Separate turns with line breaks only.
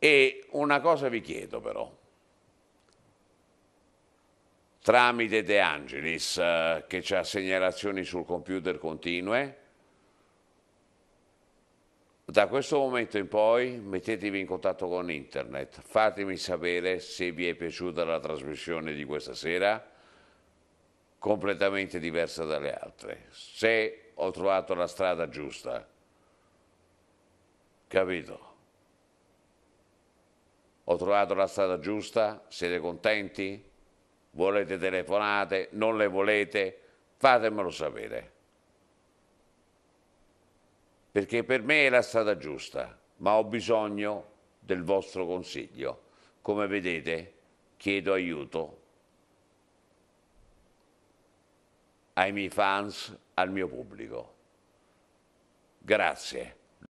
E una cosa vi chiedo però, tramite De Angelis eh, che ha segnalazioni sul computer continue, da questo momento in poi mettetevi in contatto con internet, fatemi sapere se vi è piaciuta la trasmissione di questa sera, completamente diversa dalle altre, se ho trovato la strada giusta. Capito? Ho trovato la strada giusta? Siete contenti? Volete telefonate? Non le volete? Fatemelo sapere. Perché per me è la strada giusta, ma ho bisogno del vostro consiglio. Come vedete, chiedo aiuto ai miei fans, al mio pubblico. Grazie.